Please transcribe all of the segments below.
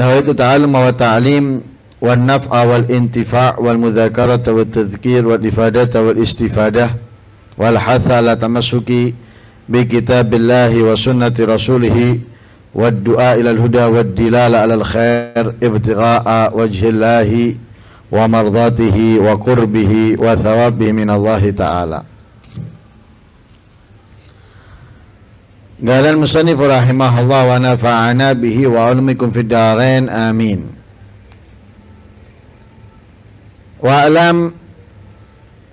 نويت تعلم وتعليم والنفع والانتفاع والمذاكرة والتذكير والإفادة والاستفادة والحث على تمسك بكتاب الله وسنة رسوله والدعاء إلى الهدى والدلالة على الخير ابتغاء وجه الله ومرضاته وقربه وثوابه من الله تعالى قال المصنف رحمه الله ونفعنا به وعلمكم في الدارين آمين واعلم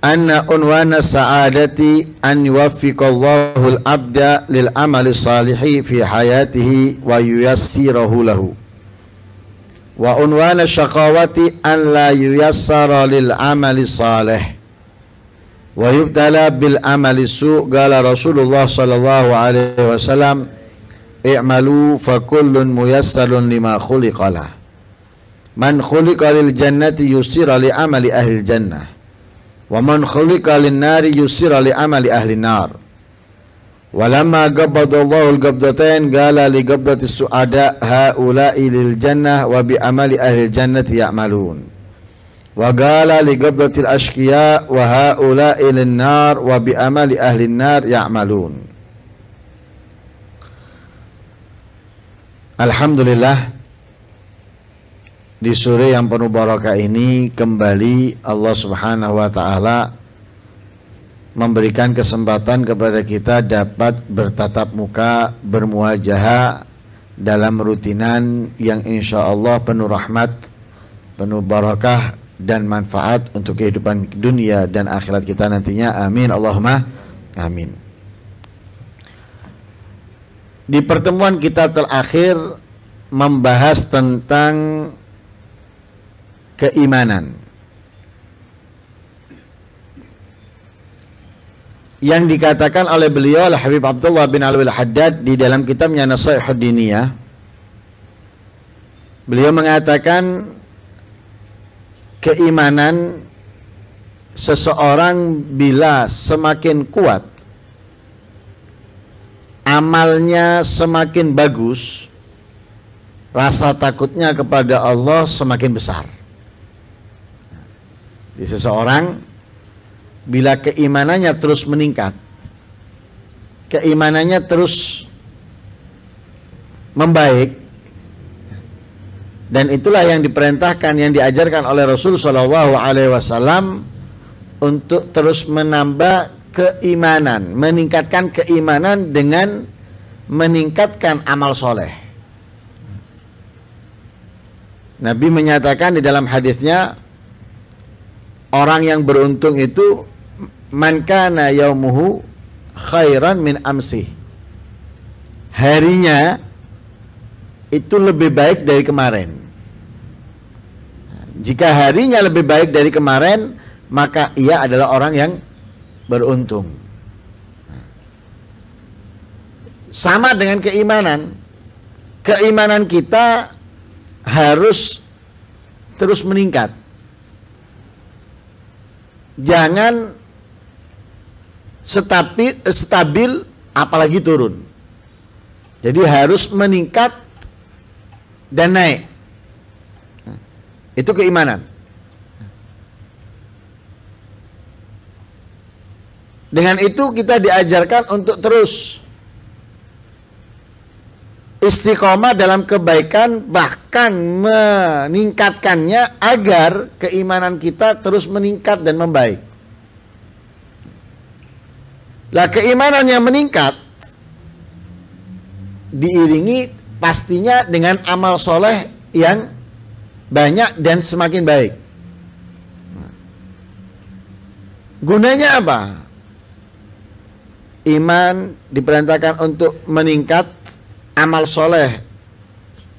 أن عنوان السعادة أن يوفق الله العبد للعمل الصالح في حياته وييسره له وعنوان الشقاوة أن لا ييسر للعمل الصالح ويبتلى بالعمل السوء قال رسول الله صلى الله عليه وسلم اعملوا فكل ميسر لما خلق له من خلق للجنة يسر لعمل أهل الجنة ومن خلق للنار يسر لعمل أهل النار ولما قبض الله القبضتين قال لقبضة السعداء هؤلاء للجنة وبعمل أهل الجنة يعملون وقال لقبضة الأشقياء وهؤلاء للنار وبأمل أهل النار يعملون Alhamdulillah di sore yang penuh barokah ini kembali Allah Subhanahu wa taala memberikan kesempatan kepada kita dapat bertatap muka, bermuajahah dalam rutinan yang insya Allah penuh rahmat, penuh barakah dan manfaat untuk kehidupan dunia dan akhirat kita nantinya. Amin. Allahumma amin. Di pertemuan kita terakhir membahas tentang keimanan. Yang dikatakan oleh beliau Al Habib Abdullah bin Alwi Haddad di dalam kitabnya Nasaihuddiniyah beliau mengatakan keimanan seseorang bila semakin kuat amalnya semakin bagus rasa takutnya kepada Allah semakin besar di seseorang bila keimanannya terus meningkat keimanannya terus membaik dan itulah yang diperintahkan, yang diajarkan oleh Rasul Shallallahu Alaihi Wasallam untuk terus menambah keimanan, meningkatkan keimanan dengan meningkatkan amal soleh. Nabi menyatakan di dalam hadisnya orang yang beruntung itu mankana kana yaumuhu khairan min amsih Harinya itu lebih baik dari kemarin. Jika harinya lebih baik dari kemarin, maka ia adalah orang yang beruntung. Sama dengan keimanan. Keimanan kita harus terus meningkat. Jangan stabil, eh, stabil apalagi turun. Jadi harus meningkat dan naik. Itu keimanan. Dengan itu kita diajarkan untuk terus istiqomah dalam kebaikan bahkan meningkatkannya agar keimanan kita terus meningkat dan membaik. Lah keimanan yang meningkat diiringi pastinya dengan amal soleh yang banyak dan semakin baik. Gunanya apa? Iman diperintahkan untuk meningkat amal soleh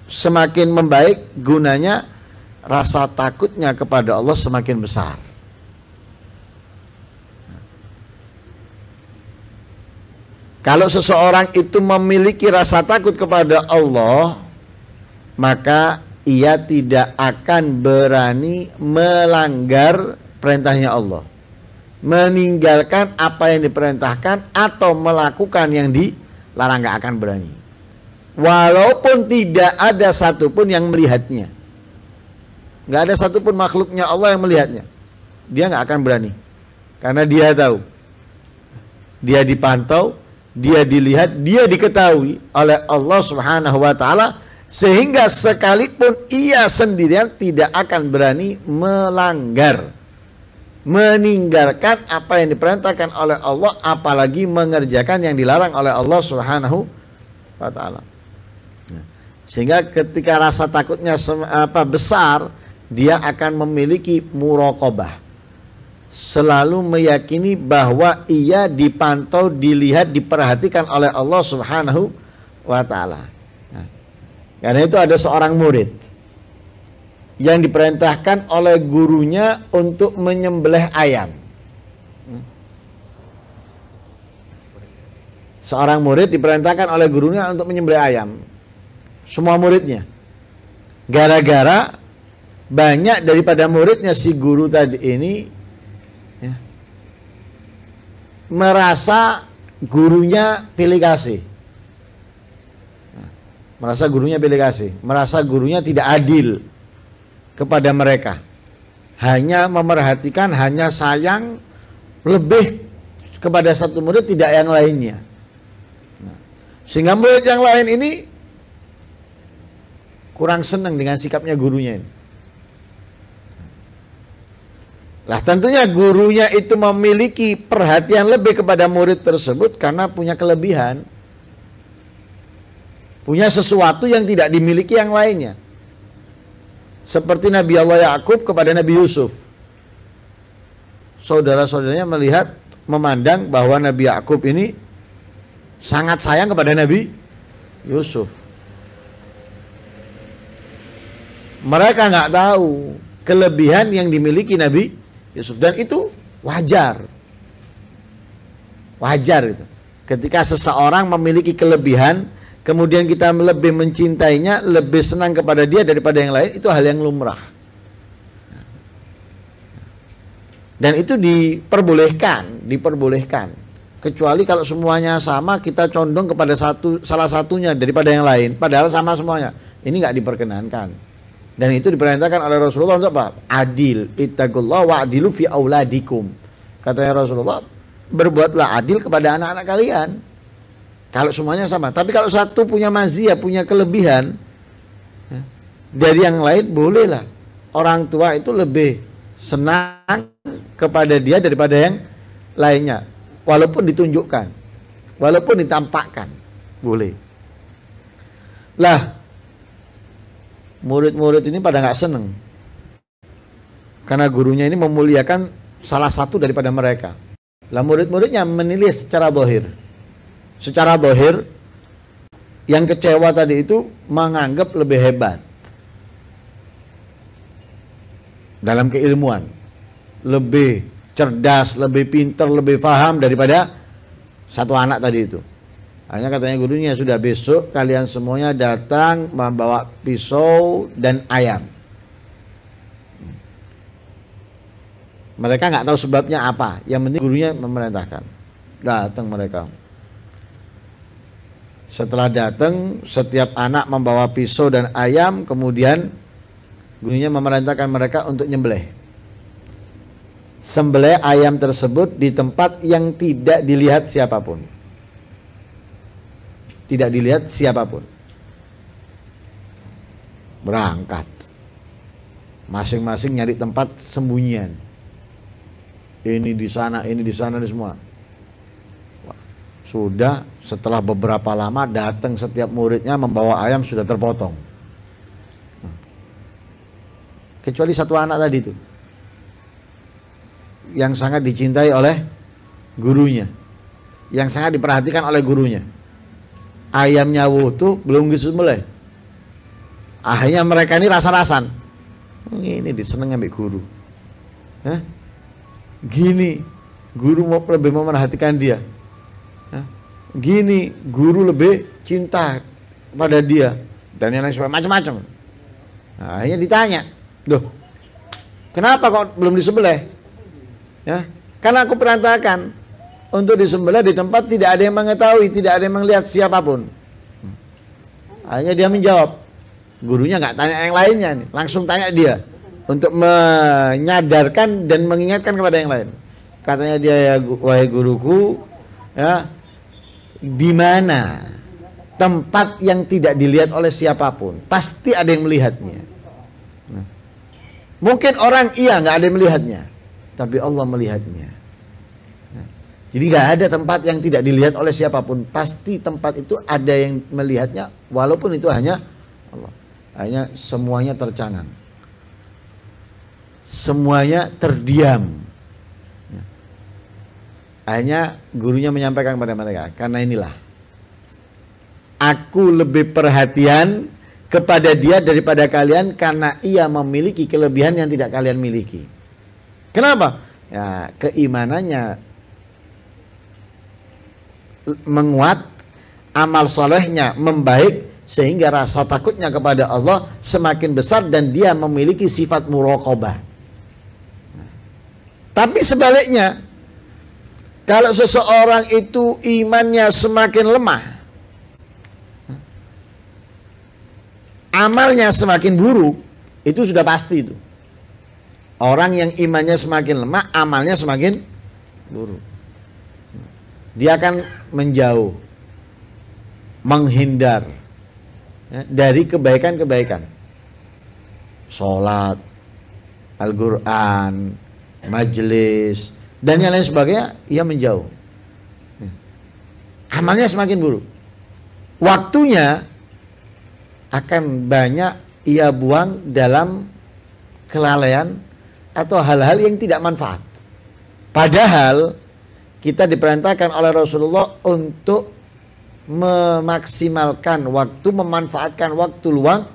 semakin membaik gunanya rasa takutnya kepada Allah semakin besar. Kalau seseorang itu memiliki rasa takut kepada Allah, maka ia tidak akan berani melanggar perintahnya Allah. Meninggalkan apa yang diperintahkan atau melakukan yang dilarang gak akan berani. Walaupun tidak ada satupun yang melihatnya. Gak ada satupun makhluknya Allah yang melihatnya. Dia gak akan berani. Karena dia tahu. Dia dipantau, dia dilihat, dia diketahui oleh Allah Subhanahu wa taala sehingga sekalipun ia sendirian tidak akan berani melanggar meninggalkan apa yang diperintahkan oleh Allah apalagi mengerjakan yang dilarang oleh Allah Subhanahu wa taala. Ya. Sehingga ketika rasa takutnya apa besar, dia akan memiliki murokobah selalu meyakini bahwa ia dipantau, dilihat, diperhatikan oleh Allah Subhanahu wa taala. Nah, karena itu ada seorang murid yang diperintahkan oleh gurunya untuk menyembelih ayam. Hmm. Seorang murid diperintahkan oleh gurunya untuk menyembelih ayam. Semua muridnya. Gara-gara banyak daripada muridnya si guru tadi ini merasa gurunya pilih kasih merasa gurunya pilih kasih merasa gurunya tidak adil kepada mereka hanya memerhatikan hanya sayang lebih kepada satu murid tidak yang lainnya sehingga murid yang lain ini kurang senang dengan sikapnya gurunya ini Lah tentunya gurunya itu memiliki perhatian lebih kepada murid tersebut karena punya kelebihan. Punya sesuatu yang tidak dimiliki yang lainnya. Seperti Nabi Allah Yakub kepada Nabi Yusuf. Saudara-saudaranya melihat memandang bahwa Nabi Yakub ini sangat sayang kepada Nabi Yusuf. Mereka nggak tahu kelebihan yang dimiliki Nabi Yusuf dan itu wajar. Wajar itu. Ketika seseorang memiliki kelebihan, kemudian kita lebih mencintainya, lebih senang kepada dia daripada yang lain, itu hal yang lumrah. Dan itu diperbolehkan, diperbolehkan. Kecuali kalau semuanya sama, kita condong kepada satu salah satunya daripada yang lain, padahal sama semuanya. Ini nggak diperkenankan. Dan itu diperintahkan oleh Rasulullah untuk apa? Adil. Ittaqullah wa adilu fi auladikum. Katanya Rasulullah, berbuatlah adil kepada anak-anak kalian. Kalau semuanya sama. Tapi kalau satu punya mazia, punya kelebihan, ya, dari yang lain bolehlah. Orang tua itu lebih senang kepada dia daripada yang lainnya. Walaupun ditunjukkan. Walaupun ditampakkan. Boleh. Lah, murid-murid ini pada nggak seneng karena gurunya ini memuliakan salah satu daripada mereka. Lah murid-muridnya menilai secara dohir. Secara dohir, yang kecewa tadi itu menganggap lebih hebat. Dalam keilmuan. Lebih cerdas, lebih pinter, lebih paham daripada satu anak tadi itu. Hanya katanya gurunya sudah besok kalian semuanya datang membawa pisau dan ayam. Mereka nggak tahu sebabnya apa. Yang penting gurunya memerintahkan. Datang mereka. Setelah datang, setiap anak membawa pisau dan ayam, kemudian gurunya memerintahkan mereka untuk nyembelih. Sembelih ayam tersebut di tempat yang tidak dilihat siapapun tidak dilihat siapapun. Berangkat. Masing-masing nyari tempat sembunyian. Ini di sana, ini di sana, ini semua. Wah, sudah setelah beberapa lama datang setiap muridnya membawa ayam sudah terpotong. Kecuali satu anak tadi itu. Yang sangat dicintai oleh gurunya. Yang sangat diperhatikan oleh gurunya ayamnya wutu belum gitu mulai akhirnya mereka ini rasa-rasan oh, ini diseneng ambil guru Hah? gini guru mau lebih memerhatikan dia Hah? gini guru lebih cinta pada dia dan yang lain sebagainya macam-macam nah, akhirnya ditanya Duh, kenapa kok belum disebelah, ya karena aku perantakan untuk disembelih di tempat tidak ada yang mengetahui, tidak ada yang melihat siapapun. Hanya dia menjawab. Gurunya nggak tanya yang lainnya nih, langsung tanya dia untuk menyadarkan dan mengingatkan kepada yang lain. Katanya dia ya wahai guruku, ya di mana tempat yang tidak dilihat oleh siapapun, pasti ada yang melihatnya. Nah, mungkin orang iya nggak ada yang melihatnya, tapi Allah melihatnya. Jadi nggak ada tempat yang tidak dilihat oleh siapapun. Pasti tempat itu ada yang melihatnya, walaupun itu hanya Allah. Hanya semuanya tercangang. Semuanya terdiam. Ya. Hanya gurunya menyampaikan kepada mereka, karena inilah aku lebih perhatian kepada dia daripada kalian karena ia memiliki kelebihan yang tidak kalian miliki. Kenapa? Ya, keimanannya menguat amal solehnya membaik sehingga rasa takutnya kepada Allah semakin besar dan dia memiliki sifat muraqabah. Tapi sebaliknya, kalau seseorang itu imannya semakin lemah, amalnya semakin buruk, itu sudah pasti itu. Orang yang imannya semakin lemah, amalnya semakin buruk dia akan menjauh, menghindar ya, dari kebaikan-kebaikan. Sholat, Al-Quran, majelis, dan yang lain sebagainya, ia menjauh. Ya. Amalnya semakin buruk. Waktunya akan banyak ia buang dalam kelalaian atau hal-hal yang tidak manfaat. Padahal kita diperintahkan oleh Rasulullah untuk memaksimalkan waktu, memanfaatkan waktu luang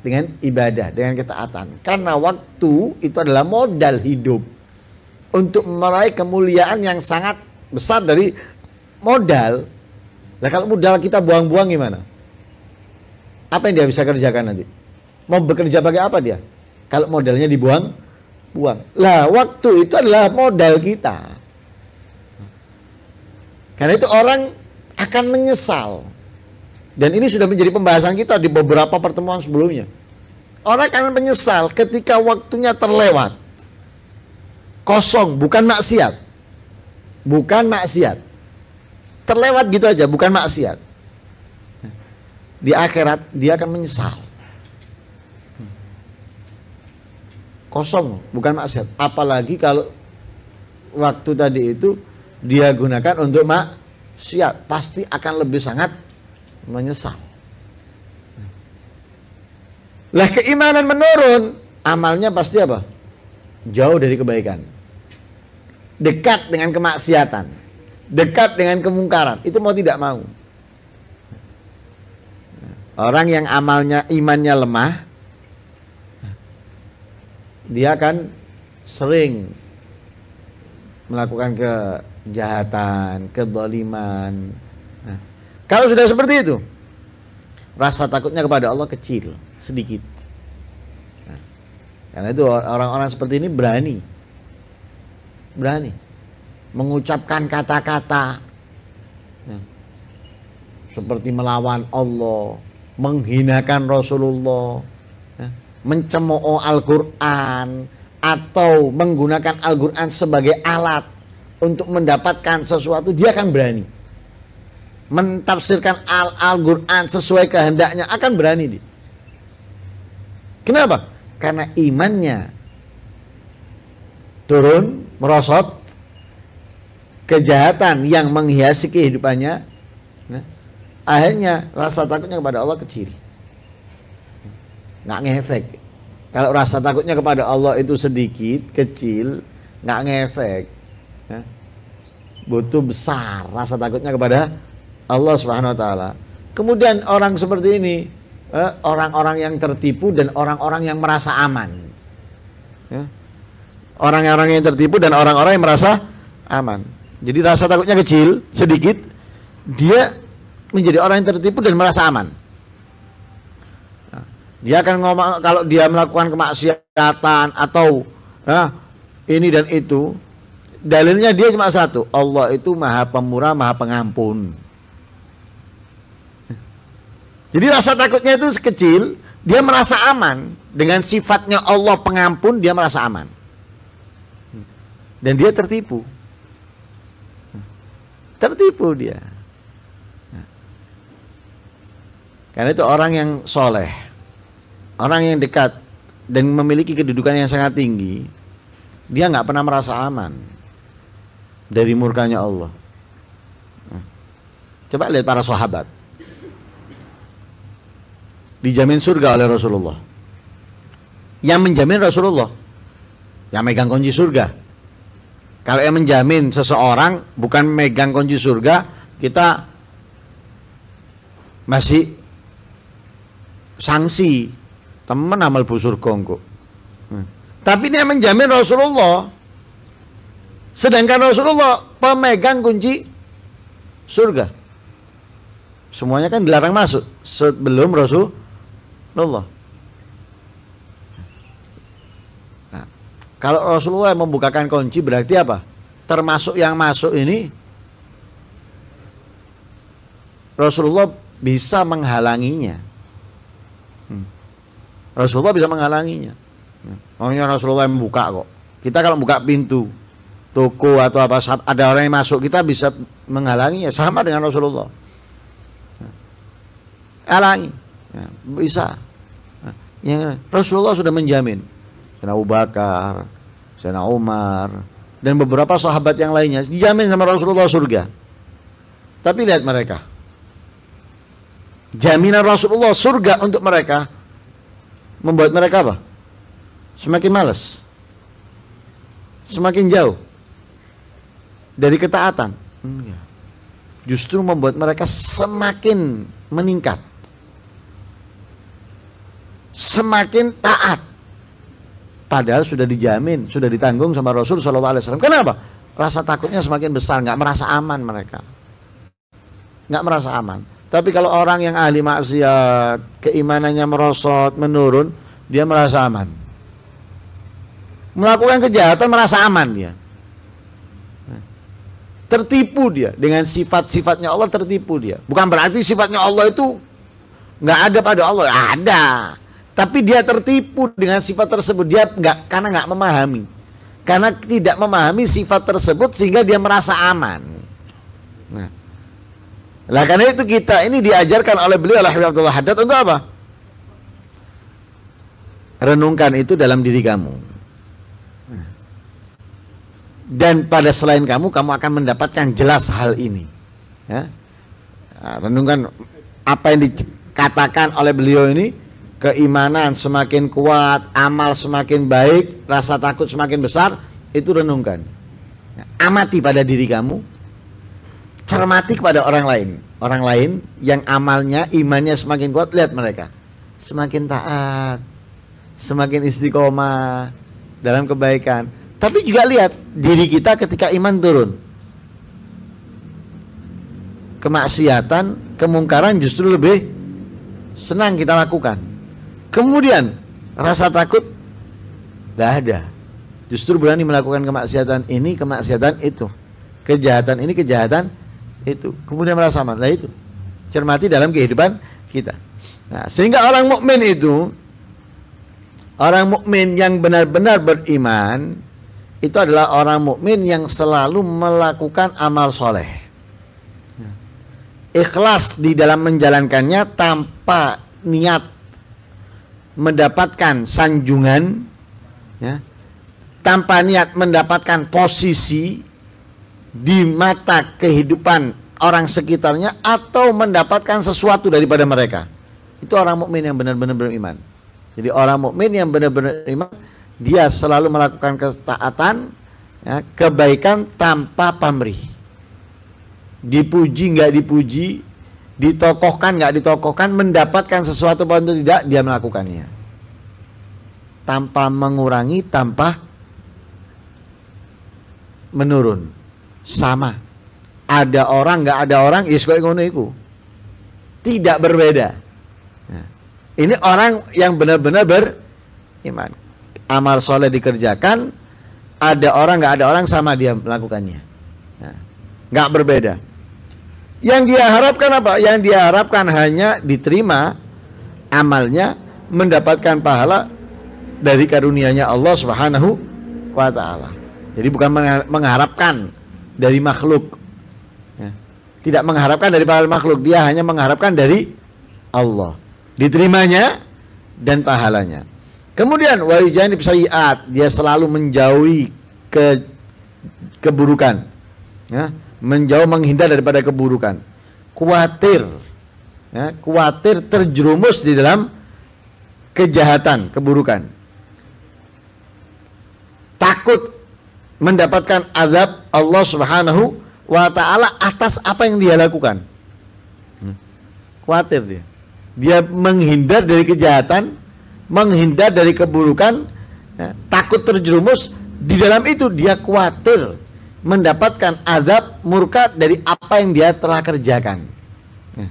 dengan ibadah, dengan ketaatan. Karena waktu itu adalah modal hidup untuk meraih kemuliaan yang sangat besar dari modal. Nah kalau modal kita buang-buang gimana? Apa yang dia bisa kerjakan nanti? Mau bekerja pakai apa dia? Kalau modalnya dibuang, buang. Lah waktu itu adalah modal kita. Karena itu orang akan menyesal. Dan ini sudah menjadi pembahasan kita di beberapa pertemuan sebelumnya. Orang akan menyesal ketika waktunya terlewat. Kosong, bukan maksiat. Bukan maksiat. Terlewat gitu aja, bukan maksiat. Di akhirat dia akan menyesal. Kosong, bukan maksiat. Apalagi kalau waktu tadi itu dia gunakan untuk maksiat pasti akan lebih sangat menyesal. Lah keimanan menurun, amalnya pasti apa? Jauh dari kebaikan. Dekat dengan kemaksiatan. Dekat dengan kemungkaran. Itu mau tidak mau. Orang yang amalnya imannya lemah, dia akan sering melakukan ke kejahatan, kedoliman. Nah, kalau sudah seperti itu, rasa takutnya kepada Allah kecil, sedikit. Nah, karena itu orang-orang seperti ini berani, berani mengucapkan kata-kata nah, seperti melawan Allah, menghinakan Rasulullah, nah, mencemooh Al-Quran atau menggunakan Al-Quran sebagai alat untuk mendapatkan sesuatu dia akan berani mentafsirkan Al-Quran sesuai kehendaknya akan berani dia. Kenapa? Karena imannya turun, merosot, kejahatan yang menghiasi kehidupannya, nah, akhirnya rasa takutnya kepada Allah kecil. Nggak ngefek. Kalau rasa takutnya kepada Allah itu sedikit, kecil, nggak ngefek ya, butuh besar rasa takutnya kepada Allah Subhanahu wa taala. Kemudian orang seperti ini eh, orang-orang yang tertipu dan orang-orang yang merasa aman. Ya. Orang-orang yang tertipu dan orang-orang yang merasa aman. Jadi rasa takutnya kecil, sedikit, dia menjadi orang yang tertipu dan merasa aman. Ya. Dia akan ngomong kalau dia melakukan kemaksiatan atau nah, ini dan itu, Dalilnya dia cuma satu, Allah itu maha pemurah, maha pengampun. Jadi rasa takutnya itu sekecil, dia merasa aman dengan sifatnya Allah pengampun, dia merasa aman. Dan dia tertipu. Tertipu dia. Karena itu orang yang soleh, orang yang dekat dan memiliki kedudukan yang sangat tinggi, dia nggak pernah merasa aman dari murkanya Allah. Coba lihat para sahabat. Dijamin surga oleh Rasulullah. Yang menjamin Rasulullah. Yang megang kunci surga. Kalau yang menjamin seseorang bukan megang kunci surga, kita masih sanksi teman amal busur kongko. Hmm. Tapi ini yang menjamin Rasulullah Sedangkan Rasulullah pemegang kunci surga. Semuanya kan dilarang masuk sebelum Rasulullah. Nah, kalau Rasulullah membukakan kunci berarti apa? Termasuk yang masuk ini Rasulullah bisa menghalanginya. Hmm. Rasulullah bisa menghalanginya. orangnya hmm. Rasulullah yang membuka kok. Kita kalau buka pintu, toko atau apa ada orang yang masuk kita bisa menghalangi ya sama dengan Rasulullah ya. halangi ya, bisa ya, Rasulullah sudah menjamin Sena Abu Bakar Sena Umar dan beberapa sahabat yang lainnya dijamin sama Rasulullah surga tapi lihat mereka jaminan Rasulullah surga untuk mereka membuat mereka apa semakin malas semakin jauh dari ketaatan. Justru membuat mereka semakin meningkat. Semakin taat. Padahal sudah dijamin, sudah ditanggung sama Rasul Shallallahu Alaihi Wasallam. Kenapa? Rasa takutnya semakin besar, nggak merasa aman mereka, nggak merasa aman. Tapi kalau orang yang ahli maksiat, keimanannya merosot, menurun, dia merasa aman. Melakukan kejahatan merasa aman dia tertipu dia dengan sifat-sifatnya Allah tertipu dia bukan berarti sifatnya Allah itu nggak ada pada Allah ada tapi dia tertipu dengan sifat tersebut dia nggak karena nggak memahami karena tidak memahami sifat tersebut sehingga dia merasa aman nah lah karena itu kita ini diajarkan oleh beliau oleh Habib Abdullah Haddad untuk apa renungkan itu dalam diri kamu dan pada selain kamu kamu akan mendapatkan jelas hal ini ya. Ah, renungkan apa yang dikatakan oleh beliau ini keimanan semakin kuat amal semakin baik rasa takut semakin besar itu renungkan ya, amati pada diri kamu cermati kepada orang lain orang lain yang amalnya imannya semakin kuat lihat mereka semakin taat semakin istiqomah dalam kebaikan tapi juga lihat diri kita ketika iman turun. Kemaksiatan, kemungkaran justru lebih senang kita lakukan. Kemudian rasa takut tidak ada. Justru berani melakukan kemaksiatan ini, kemaksiatan itu. Kejahatan ini, kejahatan itu. Kemudian merasa aman. Nah itu. Cermati dalam kehidupan kita. Nah, sehingga orang mukmin itu orang mukmin yang benar-benar beriman itu adalah orang mukmin yang selalu melakukan amal soleh ikhlas di dalam menjalankannya tanpa niat mendapatkan sanjungan ya tanpa niat mendapatkan posisi di mata kehidupan orang sekitarnya atau mendapatkan sesuatu daripada mereka itu orang mukmin yang benar-benar beriman jadi orang mukmin yang benar-benar beriman dia selalu melakukan ketaatan, ya, kebaikan tanpa pamrih. Dipuji nggak dipuji, ditokohkan nggak ditokohkan, mendapatkan sesuatu bantu tidak, dia melakukannya. Tanpa mengurangi, tanpa menurun. Sama. Ada orang nggak ada orang, ya ngono iku. Tidak berbeda. Nah, ini orang yang benar-benar beriman amal soleh dikerjakan ada orang nggak ada orang sama dia melakukannya nah, nggak berbeda yang dia harapkan apa yang dia harapkan hanya diterima amalnya mendapatkan pahala dari karunia-Nya Allah Subhanahu wa taala. Jadi bukan mengharapkan dari makhluk. Ya. Tidak mengharapkan dari pahala makhluk, dia hanya mengharapkan dari Allah. Diterimanya dan pahalanya. Kemudian wayujanib iat, dia selalu menjauhi ke keburukan. Ya, menjauh menghindar daripada keburukan. Kuatir. Ya, kuatir terjerumus di dalam kejahatan, keburukan. Takut mendapatkan azab Allah Subhanahu wa taala atas apa yang dia lakukan. Hmm. Kuatir dia. Dia menghindar dari kejahatan menghindar dari keburukan, ya, takut terjerumus di dalam itu dia khawatir mendapatkan azab murka dari apa yang dia telah kerjakan. Ya,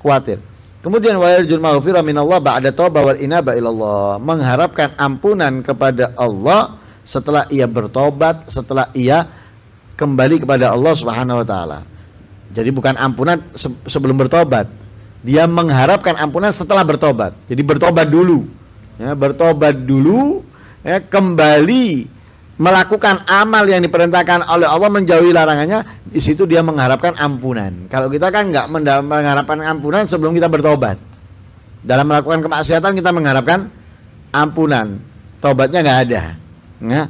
khawatir. Kemudian wayarjul maghfirah minallah ba'da taubah wal inaba ilallah. Mengharapkan ampunan kepada Allah setelah ia bertobat, setelah ia kembali kepada Allah Subhanahu wa taala. Jadi bukan ampunan sebelum bertobat. Dia mengharapkan ampunan setelah bertobat. Jadi bertobat dulu ya, bertobat dulu ya, kembali melakukan amal yang diperintahkan oleh Allah menjauhi larangannya di situ dia mengharapkan ampunan kalau kita kan nggak mengharapkan ampunan sebelum kita bertobat dalam melakukan kemaksiatan kita mengharapkan ampunan tobatnya nggak ada ya. Nah.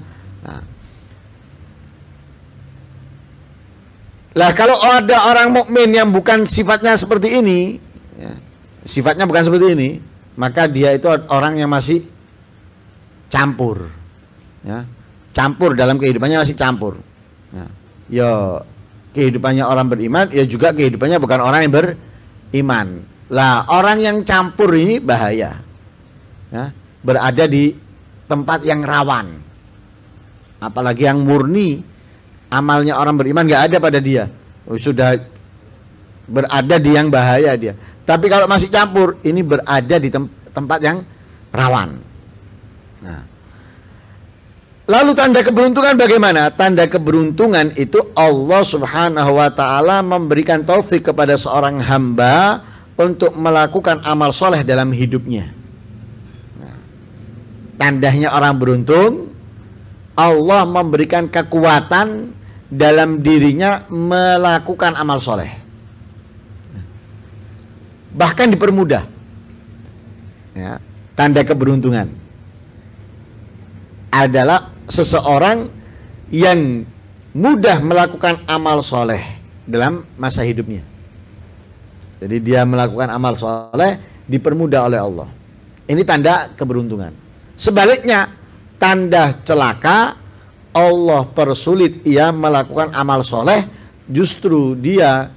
lah kalau ada orang mukmin yang bukan sifatnya seperti ini ya, sifatnya bukan seperti ini maka dia itu orang yang masih campur ya campur dalam kehidupannya masih campur ya, ya kehidupannya orang beriman ya juga kehidupannya bukan orang yang beriman lah orang yang campur ini bahaya ya, berada di tempat yang rawan apalagi yang murni amalnya orang beriman nggak ada pada dia oh, sudah berada di yang bahaya dia. Tapi kalau masih campur, ini berada di tem tempat yang rawan. Nah. Lalu tanda keberuntungan bagaimana? Tanda keberuntungan itu Allah Subhanahu wa taala memberikan taufik kepada seorang hamba untuk melakukan amal soleh dalam hidupnya. Nah. tandanya orang beruntung, Allah memberikan kekuatan dalam dirinya melakukan amal soleh bahkan dipermudah. Ya, tanda keberuntungan adalah seseorang yang mudah melakukan amal soleh dalam masa hidupnya. Jadi dia melakukan amal soleh dipermudah oleh Allah. Ini tanda keberuntungan. Sebaliknya, tanda celaka Allah persulit ia melakukan amal soleh justru dia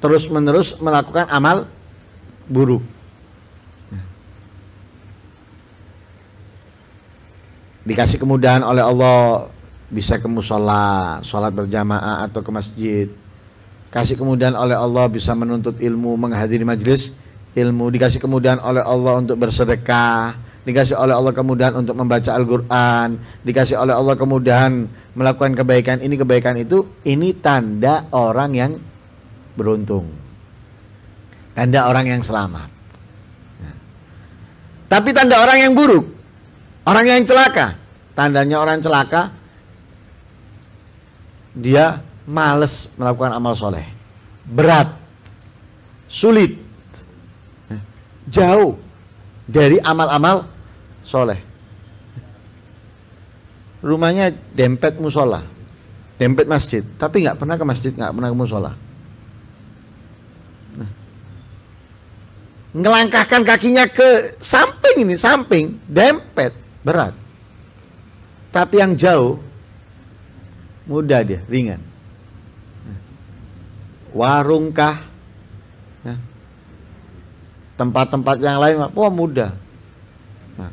terus-menerus melakukan amal buruk. Dikasih kemudahan oleh Allah bisa ke musola, sholat berjamaah atau ke masjid. Kasih kemudahan oleh Allah bisa menuntut ilmu, menghadiri majelis ilmu. Dikasih kemudahan oleh Allah untuk bersedekah. Dikasih oleh Allah kemudahan untuk membaca Al-Quran. Dikasih oleh Allah kemudahan melakukan kebaikan ini, kebaikan itu. Ini tanda orang yang beruntung. Tanda orang yang selamat. Ya. Tapi tanda orang yang buruk, orang yang celaka, tandanya orang celaka dia males melakukan amal soleh, berat, sulit, ya. jauh dari amal-amal soleh. Rumahnya dempet musola, dempet masjid, tapi nggak pernah ke masjid, nggak pernah ke musola. ngelangkahkan kakinya ke samping ini, samping, dempet, berat. Tapi yang jauh, mudah dia, ringan. Warungkah, ya. tempat-tempat yang lain, wah oh, mudah. Ya.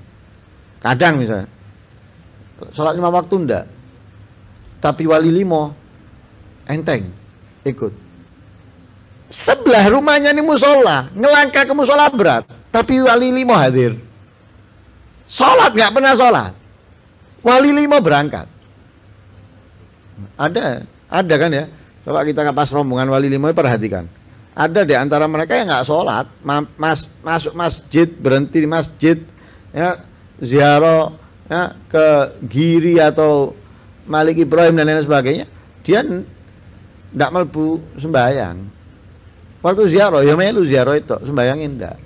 kadang misalnya, sholat lima waktu enggak, tapi wali limo, enteng, ikut sebelah rumahnya nih musola, ngelangkah ke musola berat, tapi wali limo hadir. Sholat nggak pernah sholat, wali limo berangkat. Ada, ada kan ya? Coba kita ke pas rombongan wali limo perhatikan. Ada di antara mereka yang nggak sholat, mas, masuk masjid, berhenti di masjid, ya ziarah ya, ke Giri atau Malik Ibrahim dan lain sebagainya. Dia tidak melbu sembahyang Waktu ziarah, ya melu ziarah itu, sembayangin enggak.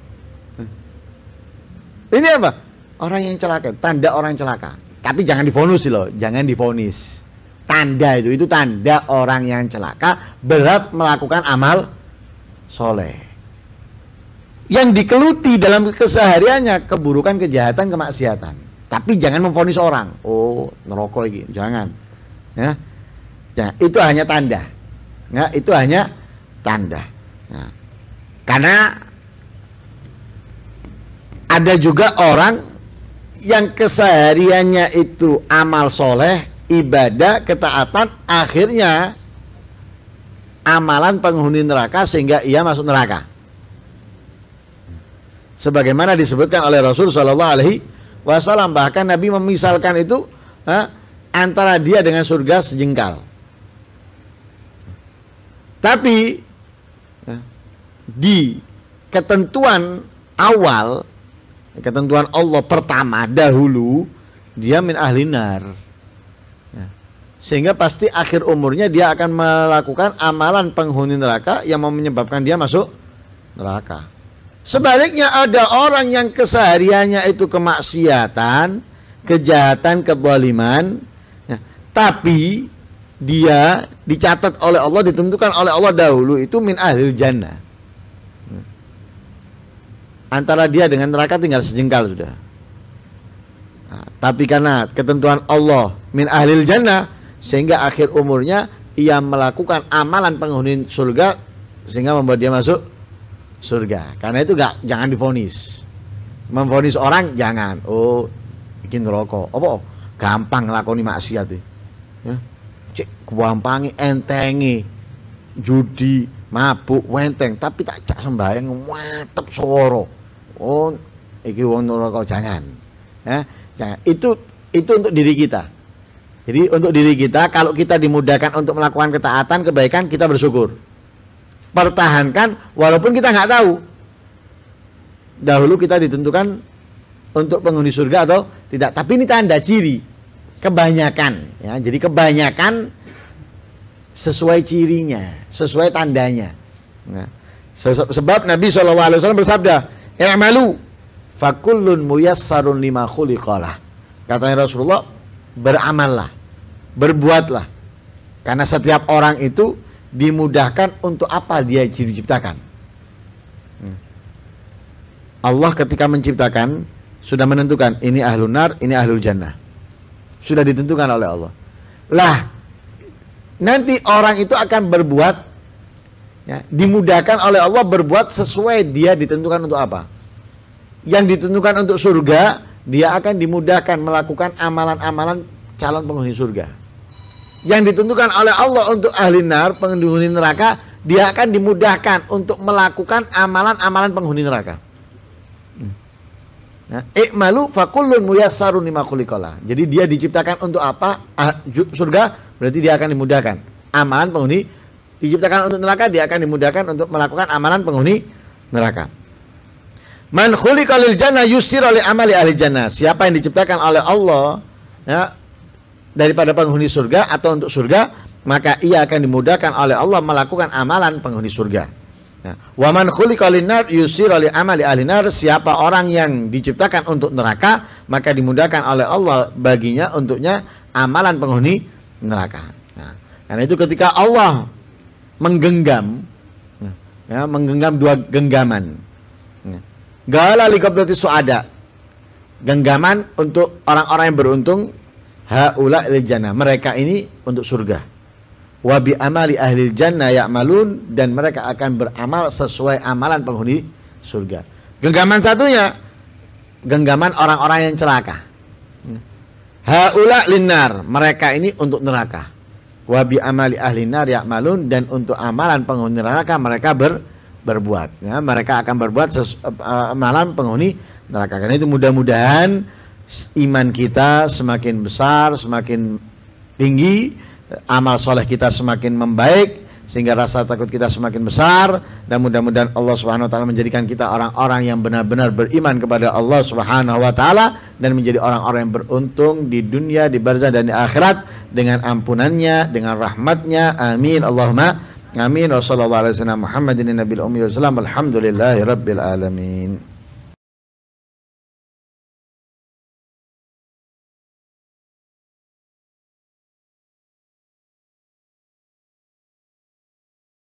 Hmm. Ini apa? Orang yang celaka, tanda orang celaka. Tapi jangan difonis loh, jangan difonis. Tanda itu, itu tanda orang yang celaka berat melakukan amal soleh. Yang dikeluti dalam kesehariannya keburukan, kejahatan, kemaksiatan. Tapi jangan memfonis orang. Oh, ngerokok lagi, jangan. Ya, jangan. itu hanya tanda. Ya, itu hanya tanda. Nah, karena ada juga orang yang kesehariannya itu amal soleh, ibadah, ketaatan, akhirnya amalan penghuni neraka sehingga ia masuk neraka. Sebagaimana disebutkan oleh Rasul Shallallahu Alaihi Wasallam bahkan Nabi memisalkan itu eh, antara dia dengan surga sejengkal. Tapi di ketentuan awal ketentuan Allah pertama dahulu dia min ahlinar nar ya. sehingga pasti akhir umurnya dia akan melakukan amalan penghuni neraka yang mau menyebabkan dia masuk neraka. Sebaliknya ada orang yang kesehariannya itu kemaksiatan, kejahatan, keboliman, ya, tapi dia dicatat oleh Allah, ditentukan oleh Allah dahulu itu min ahli jannah antara dia dengan neraka tinggal sejengkal sudah. Nah, tapi karena ketentuan Allah min ahlil jannah sehingga akhir umurnya ia melakukan amalan penghuni surga sehingga membuat dia masuk surga. Karena itu gak jangan difonis. Memfonis orang jangan. Oh, bikin rokok. Apa? Gampang lakoni maksiat ya. Cek gampangi entengi judi mabuk wenteng tapi tak cak sembahyang mantep swara oh iki wong neraka jangan ya jangan itu itu untuk diri kita jadi untuk diri kita kalau kita dimudahkan untuk melakukan ketaatan kebaikan kita bersyukur pertahankan walaupun kita nggak tahu dahulu kita ditentukan untuk penghuni surga atau tidak tapi ini tanda ciri kebanyakan ya jadi kebanyakan sesuai cirinya sesuai tandanya nah, sebab Nabi saw bersabda i'malu fakullun muyassarun lima khuliqalah. Katanya Rasulullah, beramallah, berbuatlah. Karena setiap orang itu dimudahkan untuk apa dia diciptakan. Hmm. Allah ketika menciptakan sudah menentukan ini ahlu nar, ini ahlu jannah. Sudah ditentukan oleh Allah. Lah, nanti orang itu akan berbuat ya, dimudahkan oleh Allah berbuat sesuai dia ditentukan untuk apa yang ditentukan untuk surga dia akan dimudahkan melakukan amalan-amalan calon penghuni surga yang ditentukan oleh Allah untuk ahli nar penghuni neraka dia akan dimudahkan untuk melakukan amalan-amalan penghuni neraka eh ya, ikmalu fakulun muyasarunimakulikola lima Jadi dia diciptakan untuk apa? Ah, surga berarti dia akan dimudahkan. Amalan penghuni diciptakan untuk neraka, dia akan dimudahkan untuk melakukan amalan penghuni neraka. Man lil jannah yusir oleh amali ahli jannah. Siapa yang diciptakan oleh Allah ya, daripada penghuni surga atau untuk surga, maka ia akan dimudahkan oleh Allah melakukan amalan penghuni surga. Ya. Waman man kalinar nar yusir oleh amali alinar. Siapa orang yang diciptakan untuk neraka, maka dimudahkan oleh Allah baginya untuknya amalan penghuni neraka. Nah, karena itu ketika Allah menggenggam ya, menggenggam dua genggaman. Ya. Gala likabdati suada. Genggaman untuk orang-orang yang beruntung haula jannah. Mereka ini untuk surga. Wa amali ahli jannah ya'malun dan mereka akan beramal sesuai amalan penghuni surga. Genggaman satunya genggaman orang-orang yang celaka. Ya. Haula linar, mereka ini untuk neraka wabi amali ahli nar malun dan untuk amalan penghuni neraka mereka ber, berbuat ya, mereka akan berbuat malam uh, eh, eh, amalan penghuni neraka karena itu mudah-mudahan iman kita semakin besar semakin tinggi amal soleh kita semakin membaik sehingga rasa takut kita semakin besar dan mudah-mudahan Allah Subhanahu wa taala menjadikan kita orang-orang yang benar-benar beriman kepada Allah Subhanahu wa taala dan menjadi orang-orang yang beruntung di dunia, di barzah dan di akhirat dengan ampunannya, dengan rahmatnya. Amin. Allahumma amin. sallallahu alaihi wasallam Muhammadin nabiyil ummi Alhamdulillahirabbil alamin.